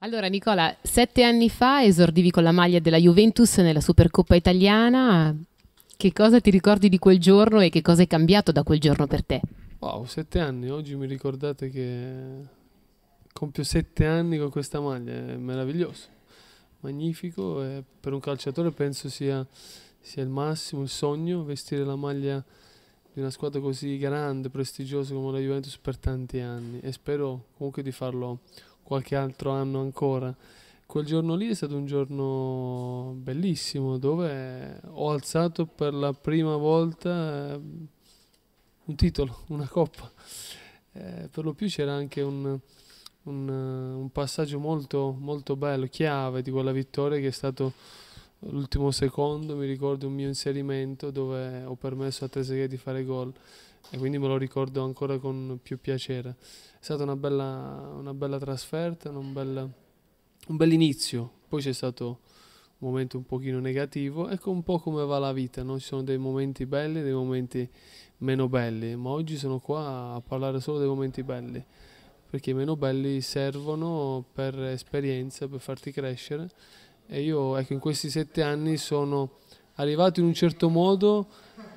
Allora Nicola, sette anni fa esordivi con la maglia della Juventus nella Supercoppa italiana. Che cosa ti ricordi di quel giorno e che cosa è cambiato da quel giorno per te? Wow, sette anni. Oggi mi ricordate che compio sette anni con questa maglia. È meraviglioso, magnifico. E per un calciatore penso sia, sia il massimo, il sogno, vestire la maglia di una squadra così grande, prestigiosa come la Juventus per tanti anni. E spero comunque di farlo qualche altro anno ancora. Quel giorno lì è stato un giorno bellissimo dove ho alzato per la prima volta ehm, un titolo, una coppa. Eh, per lo più c'era anche un, un, un passaggio molto, molto bello, chiave di quella vittoria che è stato l'ultimo secondo, mi ricordo un mio inserimento dove ho permesso a Trezeguet di fare gol e quindi me lo ricordo ancora con più piacere. È stata una bella, una bella trasferta, un bel, un bel inizio, poi c'è stato un momento un pochino negativo, ecco un po' come va la vita, no? ci sono dei momenti belli e dei momenti meno belli, ma oggi sono qua a parlare solo dei momenti belli, perché i meno belli servono per esperienza, per farti crescere e io ecco in questi sette anni sono arrivato in un certo modo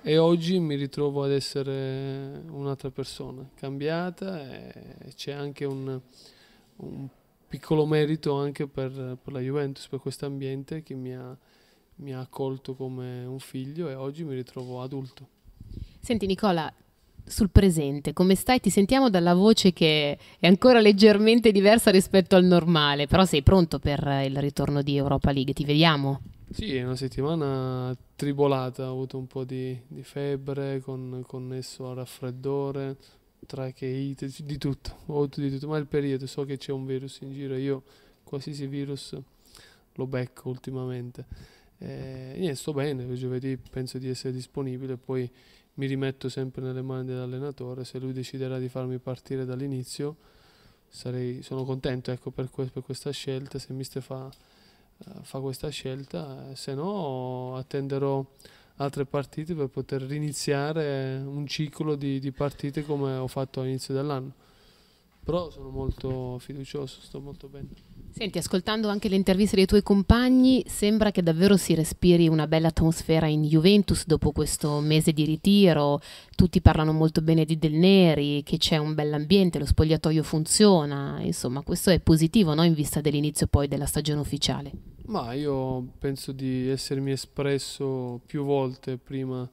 e oggi mi ritrovo ad essere un'altra persona, cambiata e c'è anche un, un, piccolo merito anche per, per la Juventus, per questo ambiente che mi ha, mi ha accolto come un figlio e oggi mi ritrovo adulto. Senti Nicola, sul presente, come stai? Ti sentiamo dalla voce che è ancora leggermente diversa rispetto al normale, però sei pronto per il ritorno di Europa League, ti vediamo? Sì, è una settimana tribolata, ho avuto un po' di, di febbre con, connesso al raffreddore, tracheite, di tutto, ho avuto di tutto, ma il periodo, so che c'è un virus in giro, io qualsiasi virus lo becco ultimamente. Eh, niente, sto bene, giovedì penso di essere disponibile, poi mi rimetto sempre nelle mani dell'allenatore, se lui deciderà di farmi partire dall'inizio sarei, sono contento ecco, per, que- per questa scelta, se Mister fa eh, fa questa scelta, eh, se no attenderò altre partite per poter riniziare un ciclo di, di partite come ho fatto all'inizio dell'anno. Però sono molto fiducioso, sto molto bene. Senti, ascoltando anche le interviste dei tuoi compagni, sembra che davvero si respiri una bella atmosfera in Juventus dopo questo mese di ritiro. Tutti parlano molto bene di Del Neri, che c'è un bell'ambiente, lo spogliatoio funziona. Insomma, questo è positivo no? in vista dell'inizio poi della stagione ufficiale. Ma io penso di essermi espresso più volte prima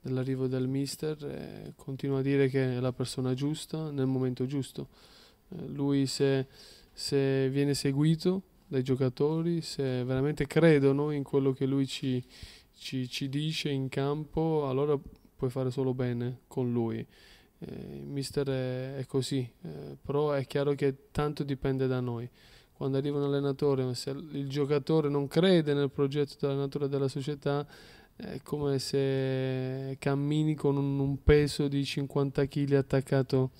dell'arrivo del mister e continuo a dire che è la persona giusta nel momento giusto. Eh, lui se se viene seguito dai giocatori, se veramente credono in quello che lui ci, ci, ci dice in campo, allora puoi fare solo bene con lui. Eh, mister è, è così, eh, però è chiaro che tanto dipende da noi. Quando arriva un allenatore, se il giocatore non crede nel progetto della natura della società, è come se cammini con un, un peso di 50 kg attaccato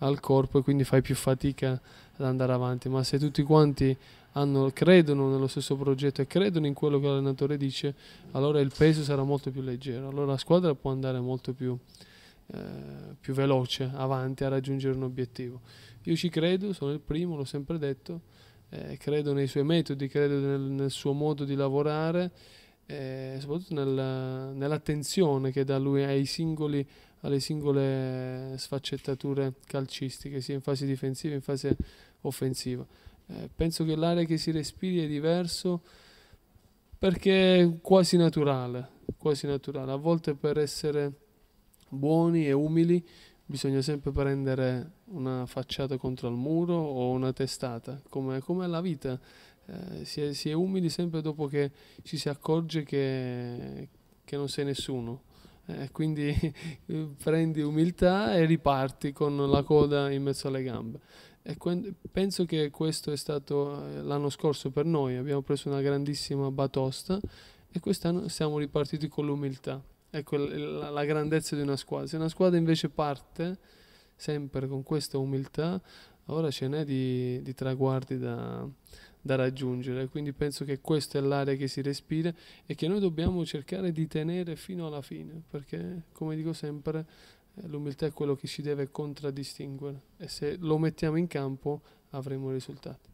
al corpo e quindi fai più fatica ad andare avanti, ma se tutti quanti hanno, credono nello stesso progetto e credono in quello che l'allenatore dice, allora il peso sarà molto più leggero, allora la squadra può andare molto più, eh, più veloce avanti a raggiungere un obiettivo. Io ci credo, sono il primo, l'ho sempre detto, eh, credo nei suoi metodi, credo nel, nel suo modo di lavorare eh, soprattutto nel, nell'attenzione che dà lui ai singoli, alle singole sfaccettature calcistiche, sia in fase difensiva che in fase offensiva. Eh, penso che l'area che si respiri è diverso perché è quasi naturale, quasi naturale. A volte per essere buoni e umili bisogna sempre prendere una facciata contro il muro o una testata, come, è la vita. Eh, si, è, si, è, umili sempre dopo che ci si accorge che, che non sei nessuno. Eh, quindi prendi umiltà e riparti con la coda in mezzo alle gambe. E que- penso che questo è stato eh, l'anno scorso per noi, abbiamo preso una grandissima batosta e quest'anno siamo ripartiti con l'umiltà ecco quella, la grandezza di una squadra. Se una squadra invece parte sempre con questa umiltà, allora ce n'è di, di traguardi da, da, raggiungere. Quindi penso che questa è l'area che si respira e che noi dobbiamo cercare di tenere fino alla fine, perché come dico sempre, eh, l'umiltà è quello che ci deve contraddistinguere e se lo mettiamo in campo avremo risultati.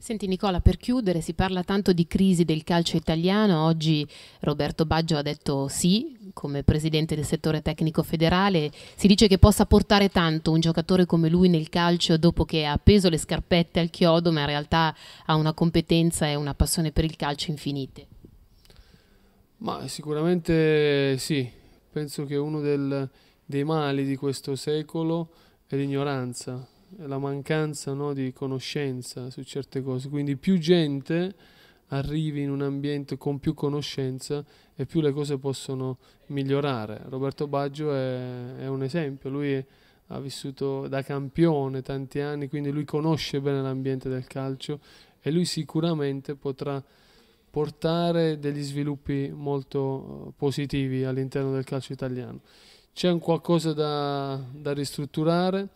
Senti Nicola, per chiudere si parla tanto di crisi del calcio italiano, oggi Roberto Baggio ha detto sì, come presidente del settore tecnico federale, si dice che possa portare tanto un giocatore come lui nel calcio dopo che ha appeso le scarpette al chiodo, ma in realtà ha una competenza e una passione per il calcio infinite? Ma sicuramente sì, penso che uno del, dei mali di questo secolo è l'ignoranza, la mancanza no, di conoscenza su certe cose, quindi più gente arrivi in un ambiente con più conoscenza e più le cose possono migliorare. Roberto Baggio è, è un esempio, lui ha vissuto da campione tanti anni, quindi lui conosce bene l'ambiente del calcio e lui sicuramente potrà portare degli sviluppi molto eh, positivi all'interno del calcio italiano. C'è un qualcosa da, da ristrutturare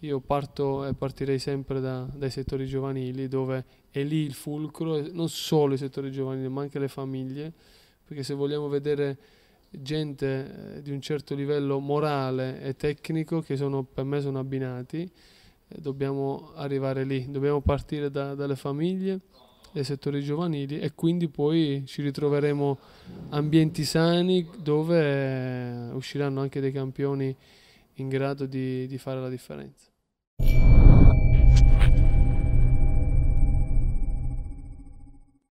io parto e partirei sempre da, dai settori giovanili, dove è lì il fulcro, non solo i settori giovanili, ma anche le famiglie, perché se vogliamo vedere gente eh, di un certo livello morale e tecnico, che sono, per me sono abbinati, eh, dobbiamo arrivare lì, dobbiamo partire da, dalle famiglie, dai settori giovanili e quindi poi ci ritroveremo ambienti sani dove eh, usciranno anche dei campioni in grado di, di fare la differenza.